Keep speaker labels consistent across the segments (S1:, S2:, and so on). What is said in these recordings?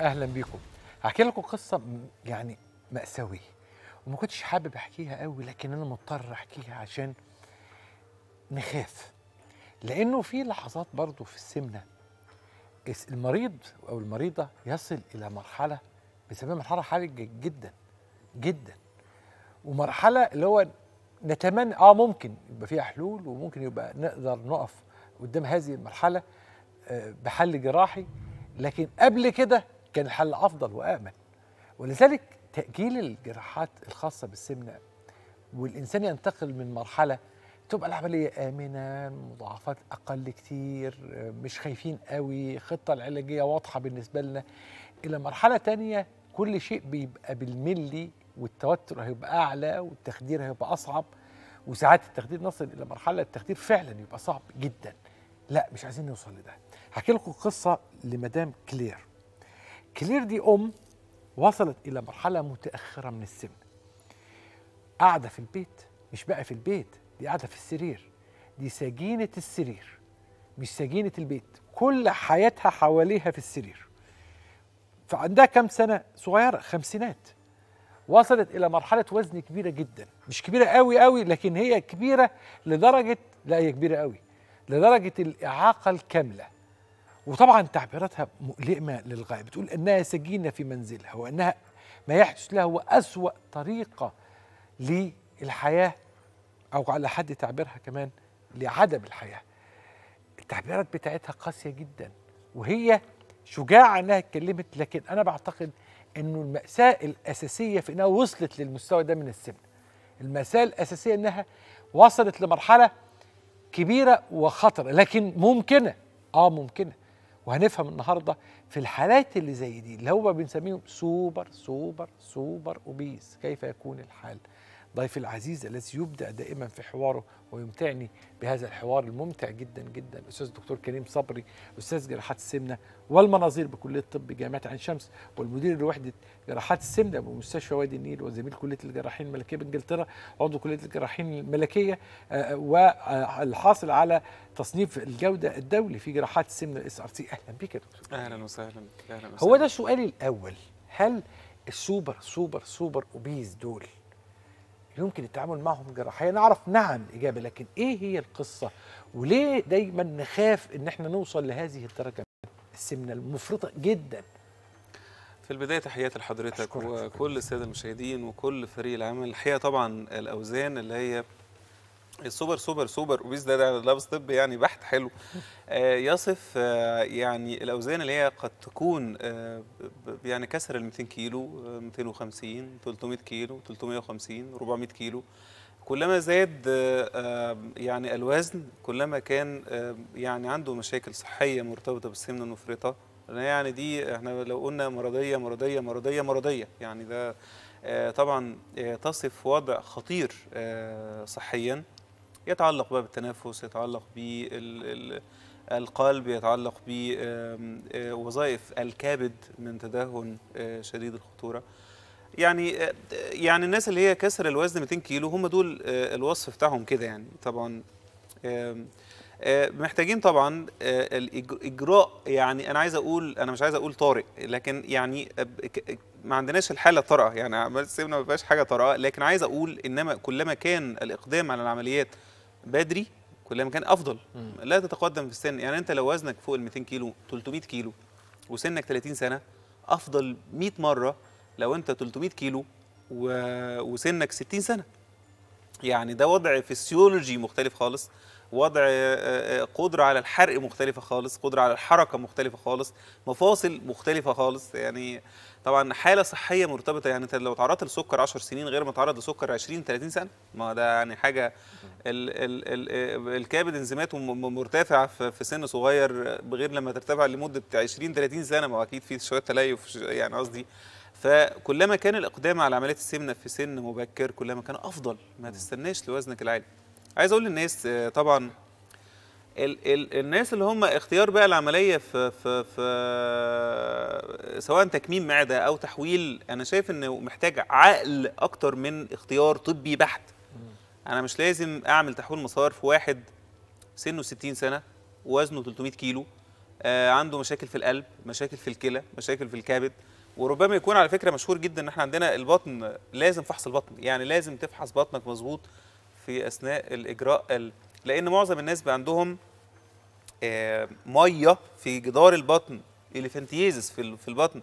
S1: اهلا بيكم هحكي لكم قصه يعني ماساويه وما كنتش حابب احكيها قوي لكن انا مضطر احكيها عشان نخاف لانه في لحظات برضه في السمنه المريض او المريضه يصل الى مرحله بنسميها مرحله حرجه جدا جدا ومرحله اللي هو نتمنى اه ممكن يبقى فيها حلول وممكن يبقى نقدر نقف قدام هذه المرحله آه، بحل جراحي لكن قبل كده كان الحل افضل وامن ولذلك تاجيل الجراحات الخاصه بالسمنه والانسان ينتقل من مرحله تبقى العمليه امنه مضاعفات اقل كتير مش خايفين قوي الخطه العلاجيه واضحه بالنسبه لنا الى مرحله تانية كل شيء بيبقى بالملي والتوتر هيبقى اعلى والتخدير هيبقى اصعب وساعات التخدير نصل الى مرحله التخدير فعلا يبقى صعب جدا لا مش عايزين نوصل لده هحكي لكم قصه لمدام كلير كلير دي أم وصلت إلى مرحلة متأخرة من السن قاعدة في البيت مش بقى في البيت دي قاعدة في السرير دي سجينة السرير مش سجينة البيت كل حياتها حواليها في السرير فعندها كم سنة صغيرة خمسينات وصلت إلى مرحلة وزن كبيرة جدا مش كبيرة قوي قوي لكن هي كبيرة لدرجة لا هي كبيرة قوي لدرجة الإعاقة الكاملة وطبعا تعبيراتها مؤلمة للغاية بتقول أنها سجينة في منزلها وأنها ما يحدث لها هو أسوأ طريقة للحياة أو على حد تعبيرها كمان لعدم الحياة التعبيرات بتاعتها قاسية جدا وهي شجاعة أنها اتكلمت لكن أنا بعتقد أنه المأساة الأساسية في أنها وصلت للمستوى ده من السمن المأساة الأساسية أنها وصلت لمرحلة كبيرة وخطرة لكن ممكنة آه ممكنة وهنفهم النهارده في الحالات اللي زي دي اللي هو بنسميهم سوبر سوبر سوبر اوبيس كيف يكون الحال ضيفي العزيز الذي يبدا دائما في حواره ويمتعني بهذا الحوار الممتع جدا جدا الاستاذ الدكتور كريم صبري استاذ جراحات السمنه والمناظير بكليه طب جامعه عين شمس والمدير لوحده جراحات السمنه بمستشفى وادي النيل وزميل كليه الجراحين الملكيه بانجلترا عضو كليه الجراحين الملكيه آه، آه، والحاصل على تصنيف الجوده الدولي في جراحات السمنه الاس ار سي اهلا بك يا دكتور
S2: اهلا وسهلا اهلا وسهلا هو ده سؤالي
S1: الاول هل السوبر سوبر سوبر اوبيز دول يمكن التعامل معهم جراحيا نعرف نعم اجابه لكن ايه هي القصه وليه دايما نخاف ان احنا نوصل لهذه الدرجه السمنه المفرطه جدا
S2: في البدايه تحياتي لحضرتك وكل الساده المشاهدين وكل فريق العمل الحقيقه طبعا الاوزان اللي هي السوبر سوبر سوبر اوبيس ده ده لابس طب يعني بحت حلو آه، يصف آه، يعني الاوزان اللي هي قد تكون آه، يعني كسر ال 200 كيلو 250 300 كيلو 350 400 كيلو كلما زاد يعني الوزن كلما كان يعني عنده مشاكل صحيه مرتبطه بالسمنه المفرطه يعني دي احنا لو قلنا مرضيه مرضيه مرضيه مرضيه يعني ده طبعا تصف وضع خطير صحيا يتعلق بقى بالتنفس يتعلق بالقلب يتعلق بوظائف آه، الكبد من تدهن آه، شديد الخطوره يعني آه، يعني الناس اللي هي كسر الوزن 200 كيلو هم دول الوصف بتاعهم كده يعني طبعا محتاجين طبعا الاجراء يعني انا عايز اقول انا مش عايز اقول طارئ لكن يعني ما عندناش الحاله طارئه يعني سيبنا ما فيهاش حاجه طارئه لكن عايز اقول انما كلما كان الاقدام على العمليات بدري كلما كان افضل مم. لا تتقدم في السن يعني انت لو وزنك فوق ال 200 كيلو 300 كيلو وسنك 30 سنه افضل 100 مره لو انت 300 كيلو و... وسنك 60 سنه يعني ده وضع فسيولوجي مختلف خالص وضع آه، آه، قدرة على الحرق مختلفة خالص قدرة على الحركة مختلفة خالص مفاصل مختلفة خالص يعني طبعا حالة صحية مرتبطة يعني انت لو تعرضت لسكر 10 سنين غير ما تعرض لسكر 20 30 سنة ما ده يعني حاجة ال ال ال آه، الكبد انزيماته مرتفعة في سن صغير غير لما ترتفع لمدة 20 30 سنة ما اكيد في شوية تليف يعني قصدي فكلما كان الاقدام على عمليه السمنه في سن مبكر كلما كان افضل ما تستناش لوزنك العالي عايز اقول للناس آه، طبعا ال ال الناس اللي هم اختيار بقى العمليه في في في سواء تكميم معده او تحويل انا شايف انه محتاج عقل اكتر من اختيار طبي بحت انا مش لازم اعمل تحويل مسار في واحد سنه 60 سنه وزنه 300 كيلو آه، عنده مشاكل في القلب مشاكل في الكلى مشاكل في الكبد وربما يكون على فكره مشهور جدا ان احنا عندنا البطن لازم فحص البطن يعني لازم تفحص بطنك مظبوط في اثناء الاجراء لان معظم الناس بيبقى عندهم آه، ميه في جدار البطن اليفنتيزس في البطن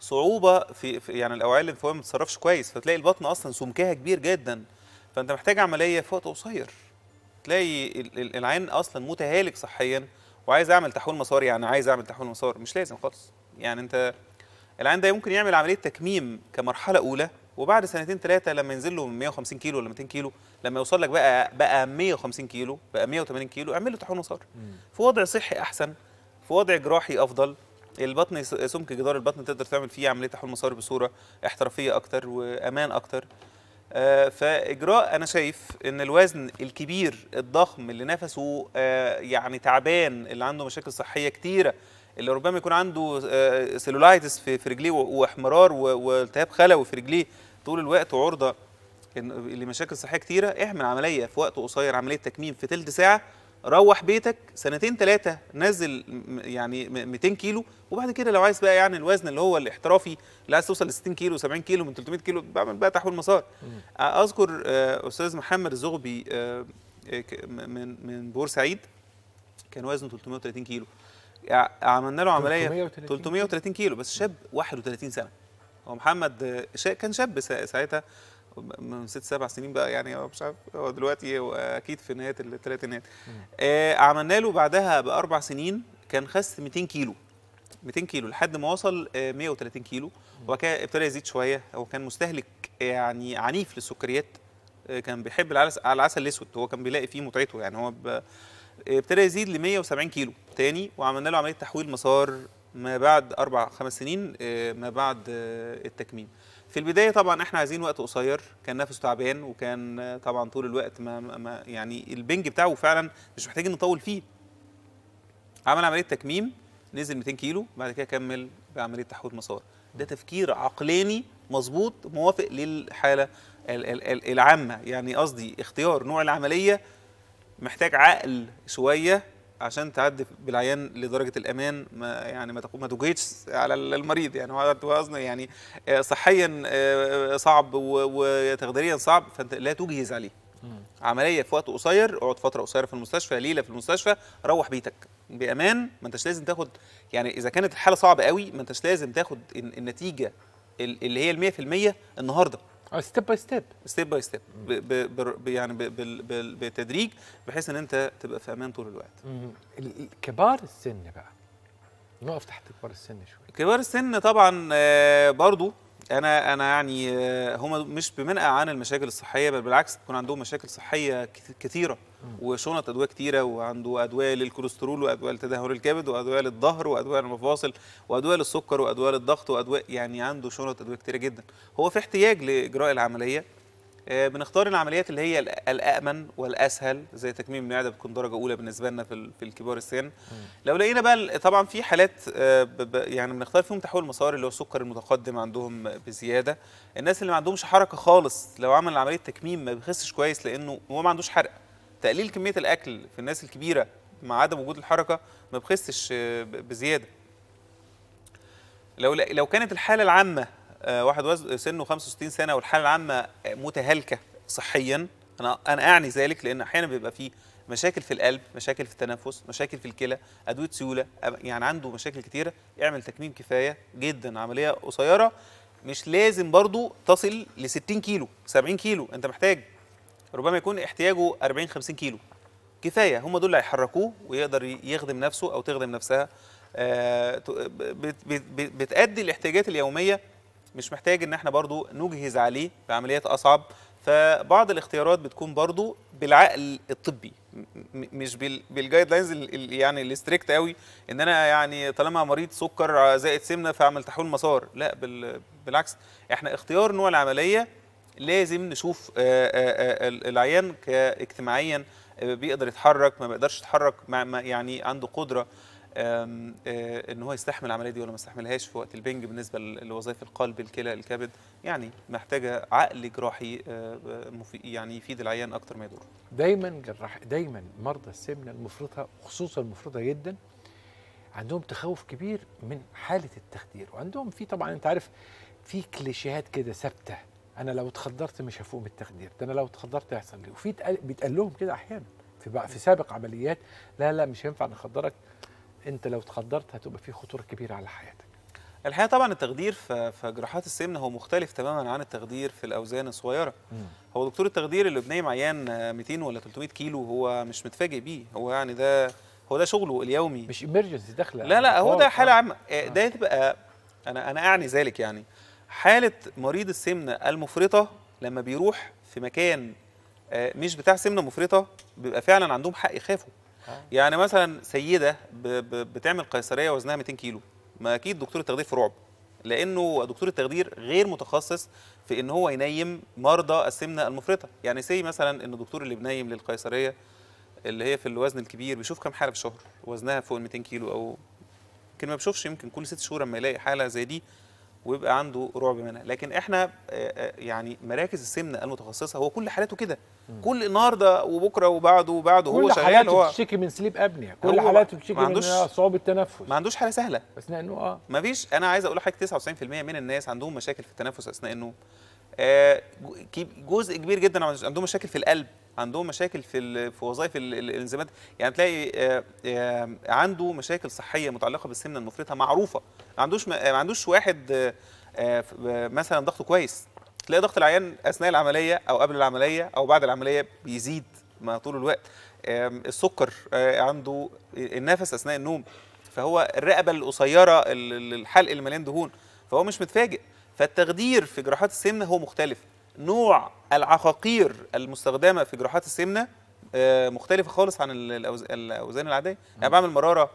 S2: صعوبه في, في يعني الاوعيه الليمفاويه ما بتتصرفش كويس فتلاقي البطن اصلا سمكها كبير جدا فانت محتاج عمليه في وقت قصير تلاقي العين اصلا متهالك صحيا وعايز اعمل تحويل مسار يعني عايز اعمل تحويل مسار مش لازم خالص يعني انت العيان ده ممكن يعمل عمليه تكميم كمرحله اولى وبعد سنتين ثلاثه لما ينزل له من 150 كيلو ولا 200 كيلو لما يوصل لك بقى بقى 150 كيلو بقى 180 كيلو اعمل له تحول مسار في وضع صحي احسن في وضع جراحي افضل البطن سمك جدار البطن تقدر تعمل فيه عمليه تحويل مسار بصوره احترافيه اكتر وامان اكتر آه فاجراء انا شايف ان الوزن الكبير الضخم اللي نفسه آه يعني تعبان اللي عنده مشاكل صحيه كتيره اللي ربما يكون عنده آه، سيلولايتس في رجليه واحمرار والتهاب خلوي في رجليه طول الوقت وعرضه لمشاكل صحيه كتيره اعمل عمليه في وقت قصير عمليه تكميم في ثلث ساعه روح بيتك سنتين ثلاثه نزل يعني 200 كيلو وبعد كده لو عايز بقى يعني الوزن اللي هو الاحترافي اللي عايز توصل ل 60 كيلو 70 كيلو من 300 كيلو بعمل بقى تحويل مسار اذكر آه، استاذ محمد الزغبي آه، من من بورسعيد كان وزنه 330 كيلو عملنا له عمليه 330, كيلو بس شاب 31 سنه هو محمد كان شاب ساعتها من ست سبع سنين بقى يعني هو مش عارف هو دلوقتي اكيد في نهايه الثلاثينات آه عملنا له بعدها باربع سنين كان خس 200 كيلو 200 كيلو لحد ما وصل 130 آه، كيلو وبعد كده ابتدى يزيد شويه هو كان مستهلك آه، يعني عنيف للسكريات آه، كان بيحب العسل العسل الاسود هو كان بيلاقي فيه متعته يعني هو آه، ابتدى يزيد ل 170 كيلو تاني وعملنا له عمليه تحويل مسار ما بعد اربع خمس سنين آه، ما بعد آه، التكميم. في البدايه طبعا احنا عايزين وقت قصير كان نفسه تعبان وكان طبعا طول الوقت ما, ما يعني البنج بتاعه فعلا مش محتاجين نطول فيه. عمل عمليه تكميم نزل 200 كيلو بعد كده كمل بعمليه تحويل مسار. ده تفكير عقلاني مظبوط موافق للحاله العامه يعني قصدي اختيار نوع العمليه محتاج عقل شويه عشان تعدي بالعيان لدرجه الامان ما يعني ما ما توجيتش على المريض يعني هو وزن يعني آه، صحيا آه، صعب وتقديريا صعب فانت لا تجهز عليه عمليه في وقت قصير اقعد فتره قصيره في المستشفى ليله في المستشفى روح بيتك بامان ما انتش لازم تاخد يعني اذا كانت الحاله صعبه قوي ما انتش لازم تاخد النتيجه اللي هي ال 100% النهارده
S1: ستيب باي ستيب
S2: ستيب باي ستيب يعني ب بتدريج بحيث ان انت تبقى في امان طول
S1: الوقت كبار السن بقى نقف تحت كبار السن شويه
S2: كبار السن طبعا آه، برضو انا انا يعني آه، هم مش بمنأى عن المشاكل الصحيه بل بالعكس بيكون عندهم مشاكل صحيه كثيره وشنط ادويه كتيره وعنده ادويه للكوليسترول وادويه لتدهور الكبد وادويه للظهر وادويه للمفاصل وادويه للسكر وادويه للضغط وادويه يعني عنده شنط ادويه كتيره جدا هو في احتياج لاجراء العمليه آه، بنختار العمليات اللي هي الامن والاسهل زي تكميم المعده بتكون درجه اولى بالنسبه لنا في في الكبار السن لو لقينا بقى طبعا في حالات آه، يعني بنختار فيهم تحول المسار اللي هو السكر المتقدم عندهم بزياده الناس اللي ما عندهمش حركه خالص لو عمل عمليه تكميم ما بيخسش كويس لانه هو ما عندوش حرق تقليل كميه الاكل في الناس الكبيره مع عدم وجود الحركه ما بخسش آه، بزياده لو لو كانت الحاله العامه آه، واحد وزن سنه 65 سنه والحاله العامه متهالكه صحيا انا انا اعني ذلك لان احيانا بيبقى فيه مشاكل في القلب مشاكل في التنفس مشاكل في الكلى ادويه سيوله يعني عنده مشاكل كتيره اعمل تكميم كفايه جدا عمليه قصيره مش لازم برضو تصل ل 60 كيلو 70 كيلو انت محتاج ربما يكون احتياجه 40 50 كيلو كفايه هم دول اللي هيحركوه ويقدر يخدم نفسه او تخدم نفسها آه، بتأدي الاحتياجات اليوميه مش محتاج ان احنا برضو نجهز عليه بعمليات اصعب فبعض الاختيارات بتكون برضو بالعقل الطبي مش بالجايد لاينز يعني الاستريكت قوي ان انا يعني طالما مريض سكر زائد سمنه فاعمل تحويل مسار لا بالعكس احنا اختيار نوع العمليه لازم نشوف العيان اجتماعيا بيقدر يتحرك ما بيقدرش يتحرك يعني عنده قدره آه، ان هو يستحمل العمليه دي ولا ما يستحملهاش في وقت البنج بالنسبه لوظائف القلب الكلى الكبد يعني محتاجه عقل جراحي آه، يعني يفيد العيان اكتر ما يضر
S1: دايما جراح دايما مرضى السمنه المفرطه خصوصا المفرطه جدا عندهم تخوف كبير من حاله التخدير وعندهم في طبعا انت عارف في كليشيهات كده ثابته انا لو اتخدرت مش هفوق من التخدير ده انا لو اتخدرت هيحصل لي وفي بيتقال لهم كده احيانا في في سابق عمليات لا لا مش هينفع نخدرك انت لو تخدرت هتبقى في خطوره كبيره على حياتك
S2: الحقيقه طبعا التخدير في جراحات السمنه هو مختلف تماما عن التخدير في الاوزان الصغيره هو دكتور التخدير اللي بنايم عيان 200 ولا 300 كيلو هو مش متفاجئ بيه هو يعني ده هو ده شغله اليومي مش
S1: ايمرجنسي داخله لا لا هو ده حاله
S2: آه. عامه إيه، ده آه. تبقى انا انا اعني ذلك يعني حاله مريض السمنه المفرطه لما بيروح في مكان آه، مش بتاع سمنه مفرطه بيبقى فعلا عندهم حق يخافوا آه. يعني مثلا سيده بتعمل قيصريه وزنها 200 كيلو ما اكيد دكتور التخدير في رعب لانه دكتور التخدير غير متخصص في ان هو ينيم مرضى السمنه المفرطه يعني سي مثلا ان الدكتور اللي بنيم للقيصريه اللي هي في الوزن الكبير بيشوف كم حاله في الشهر وزنها فوق ال 200 كيلو او يمكن ما بيشوفش يمكن كل ست شهور اما يلاقي حاله زي دي ويبقى عنده رعب منها لكن احنا يعني مراكز السمنه المتخصصه هو كل حالاته كده كل النهارده وبكره
S1: وبعده وبعده
S2: هو شغال حالاته هو بتشتكي
S1: من سليب ابنيا كل حالاته بتشتكي من صعوبه التنفس ما عندوش حاله سهله اثناء النوم اه
S2: ما فيش انا عايز اقول لحضرتك 99% من الناس عندهم مشاكل في التنفس اثناء النوم آه جزء كبير جدا عندهم مشاكل في القلب عندهم مشاكل في في وظائف الانزيمات يعني تلاقي آه، آه، عنده مشاكل صحيه متعلقه بالسمنه المفرطه معروفه ما عندوش ما عندوش واحد آه، مثلا ضغطه كويس تلاقي ضغط العيان اثناء العمليه او قبل العمليه او بعد العمليه بيزيد ما طول الوقت السكر عنده النفس اثناء النوم فهو الرقبه القصيره الحلق المليان دهون فهو مش متفاجئ فالتخدير في جراحات السمنه هو مختلف نوع العقاقير المستخدمه في جراحات السمنه آه، مختلفه خالص عن الاوزان العاديه انا يعني بعمل مراره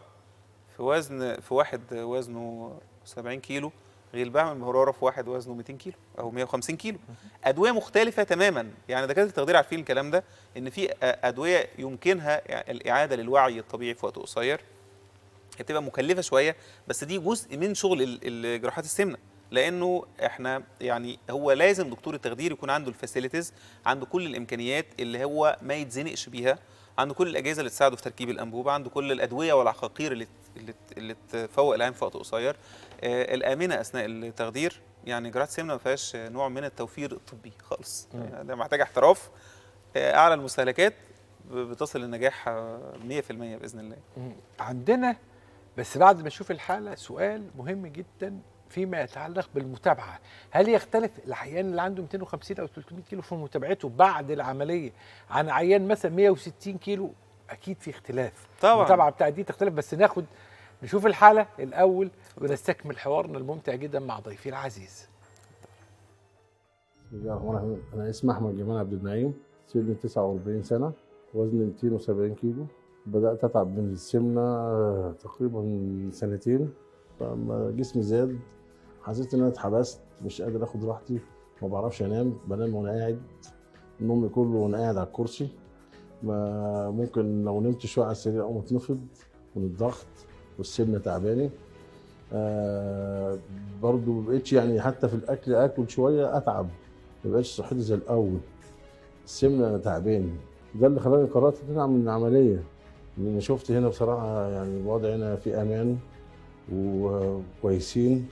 S2: في وزن في واحد وزنه 70 كيلو غير بعمل مراره في واحد وزنه 200 كيلو او 150 كيلو ادويه مختلفه تماما يعني دكاتره التخدير عارفين الكلام ده ان في ادويه يمكنها الاعاده للوعي الطبيعي في وقت قصير هتبقى مكلفه شويه بس دي جزء من شغل جراحات السمنه لانه احنا يعني هو لازم دكتور التخدير يكون عنده الفاسيلتيز عنده كل الامكانيات اللي هو ما يتزنقش بيها عنده كل الاجهزه اللي تساعده في تركيب الانبوبه عنده كل الادويه والعقاقير اللي اللي تفوق العين في وقت قصير آه الامنه اثناء التخدير يعني جراحه السمنه ما فيهاش نوع من التوفير الطبي خالص يعني ده يعني محتاج احتراف آه اعلى المستهلكات بتصل للنجاح 100% آه، باذن الله
S1: عندنا بس بعد ما اشوف الحاله سؤال مهم جدا فيما يتعلق بالمتابعه هل يختلف العيان اللي عنده 250 او 300 كيلو في متابعته بعد العمليه عن عيان مثلا 160 كيلو اكيد في اختلاف طبعا المتابعه بتاع دي تختلف بس ناخد نشوف الحاله الاول ونستكمل حوارنا الممتع جدا مع ضيفي العزيز بسم الله الرحمن الرحيم انا اسمي احمد جمال عبد النعيم سني 49 سنه وزني 270 كيلو بدات اتعب من السمنه آه، تقريبا سنتين فجسمي جسمي زاد حسيت ان انا اتحبست مش قادر اخد راحتي ما بعرفش انام بنام وانا قاعد النوم كله وانا قاعد على الكرسي ما ممكن لو نمت شويه على السرير اقوم اتنفض من الضغط والسمنه تعبانه آه برضو ما بقتش يعني حتى في الاكل اكل شويه اتعب ما بقتش صحتي زي الاول السمنه انا ده اللي خلاني قررت ان انا اعمل عمليه لان شفت هنا بصراحه يعني الوضع هنا في امان وكويسين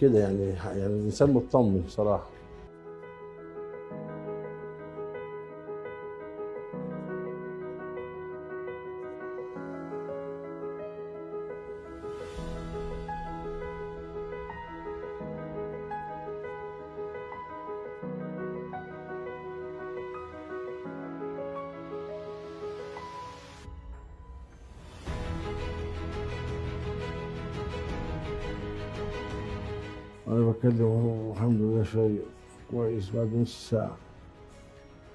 S1: كده يعني يعني الانسان مطمن بصراحه وانا بكلمه الحمد لله شيء كويس بعد نص ساعة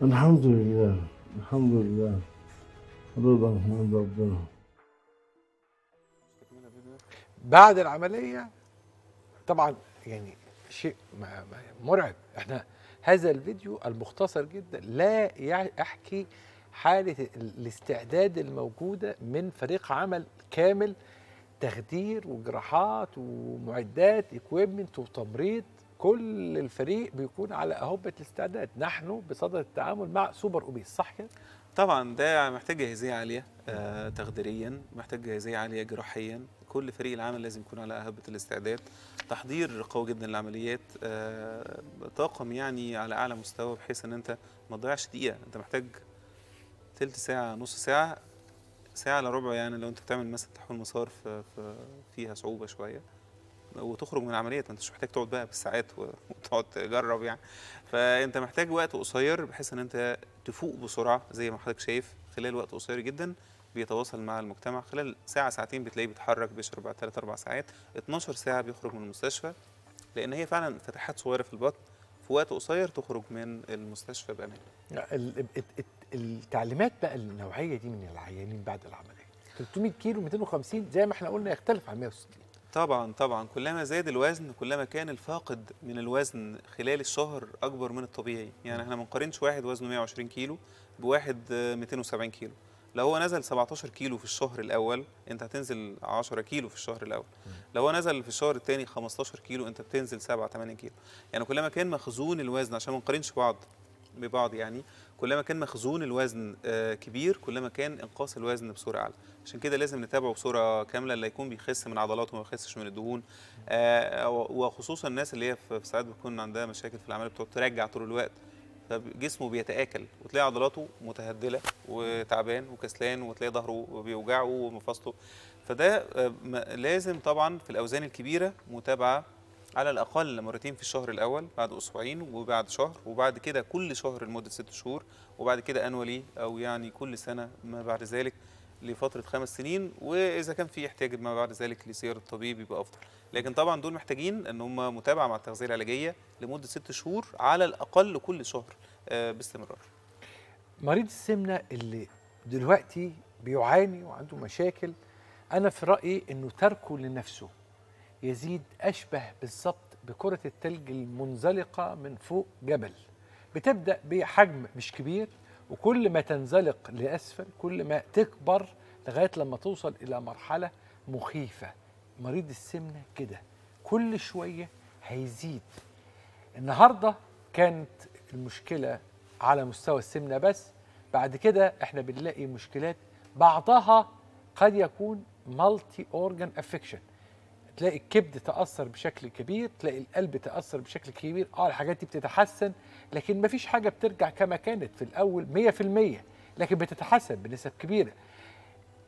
S1: الحمد لله الحمد لله رضا من عند ربنا بعد العملية طبعا يعني شيء مرعب احنا هذا الفيديو المختصر جدا لا يحكي حالة الاستعداد الموجودة من فريق عمل كامل تخدير وجراحات ومعدات اكويبمنت وتمريض كل الفريق بيكون على اهبه الاستعداد نحن بصدد التعامل مع سوبر اوبيس صح كده طبعا
S2: ده محتاج جاهزيه عاليه آه تخديريا محتاج جاهزيه عاليه جراحيا كل فريق العمل لازم يكون على اهبه الاستعداد تحضير قوي جدا للعمليات آه طاقم يعني على اعلى مستوى بحيث ان انت ما تضيعش دقيقه انت محتاج ثلث ساعه نص ساعه ساعه الا ربع يعني لو انت بتعمل مثلا تحويل مسار فيها صعوبه شويه وتخرج من العمليه ما انتش محتاج تقعد بقى بالساعات وتقعد تجرب يعني فانت محتاج وقت قصير بحيث ان انت تفوق بسرعه زي ما حضرتك شايف خلال وقت قصير جدا بيتواصل مع المجتمع خلال ساعه ساعتين بتلاقيه بيتحرك بيشرب بعد اربع ساعات 12 ساعه بيخرج من المستشفى لان هي فعلا فتحات صغيره في البطن في وقت قصير تخرج من المستشفى بامان
S1: التعليمات بقى النوعيه دي من العيانين بعد العمليه 300 كيلو 250 زي ما احنا قلنا يختلف عن 160
S2: طبعا طبعا كلما زاد الوزن كلما كان الفاقد من الوزن خلال الشهر اكبر من الطبيعي يعني احنا ما نقارنش واحد وزنه 120 كيلو بواحد 270 كيلو لو هو نزل 17 كيلو في الشهر الاول انت هتنزل 10 كيلو في الشهر الاول لو هو نزل في الشهر الثاني 15 كيلو انت بتنزل 7 8 كيلو يعني كلما كان مخزون الوزن عشان ما نقارنش بعض ببعض يعني كلما كان مخزون الوزن آه، كبير كلما كان انقاص الوزن بصوره اعلى عشان كده لازم نتابعه بصوره كامله اللي يكون بيخس من عضلاته وما بيخسش من الدهون آه، وخصوصا الناس اللي هي في ساعات بتكون عندها مشاكل في العمليه بتقعد ترجع طول الوقت فجسمه بيتاكل وتلاقي عضلاته متهدله وتعبان وكسلان وتلاقي ظهره بيوجعه ومفاصله فده آه، لازم طبعا في الاوزان الكبيره متابعه على الاقل مرتين في الشهر الاول بعد اسبوعين وبعد شهر وبعد كده كل شهر لمده ست شهور وبعد كده انولي او يعني كل سنه ما بعد ذلك لفتره خمس سنين واذا كان في احتياج ما بعد ذلك لزياره الطبيب يبقى افضل لكن طبعا دول محتاجين ان هم متابعه مع التغذيه العلاجيه لمده ست شهور على الاقل كل شهر آه، باستمرار
S1: مريض السمنه اللي دلوقتي بيعاني وعنده مشاكل انا في رايي انه تركه لنفسه يزيد أشبه بالظبط بكرة التلج المنزلقة من فوق جبل بتبدأ بحجم مش كبير وكل ما تنزلق لأسفل كل ما تكبر لغاية لما توصل إلى مرحلة مخيفة مريض السمنة كده كل شوية هيزيد النهاردة كانت المشكلة على مستوى السمنة بس بعد كده احنا بنلاقي مشكلات بعضها قد يكون مالتي اورجان افكشن تلاقي الكبد تاثر بشكل كبير تلاقي القلب تاثر بشكل كبير اه الحاجات دي بتتحسن لكن مفيش حاجه بترجع كما كانت في الاول 100% لكن بتتحسن بنسب كبيره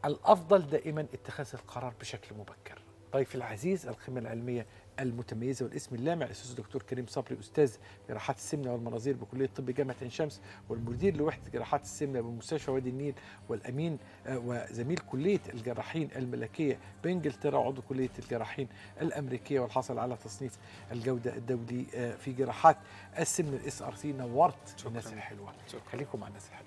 S1: الافضل دائما اتخاذ القرار بشكل مبكر ضيفي العزيز القيمه العلميه المتميزه والاسم اللامع الاستاذ الدكتور كريم صبري استاذ جراحات السمنه والمناظير بكليه طب جامعه عين شمس والمدير لوحده جراحات السمنه بمستشفى وادي النيل والامين آه، وزميل كليه الجراحين الملكيه بانجلترا وعضو كليه الجراحين الامريكيه والحاصل على تصنيف الجوده الدولي آه، في جراحات السمنه الاس ار سي نورت الناس الحلوه خليكم مع الناس الحلوه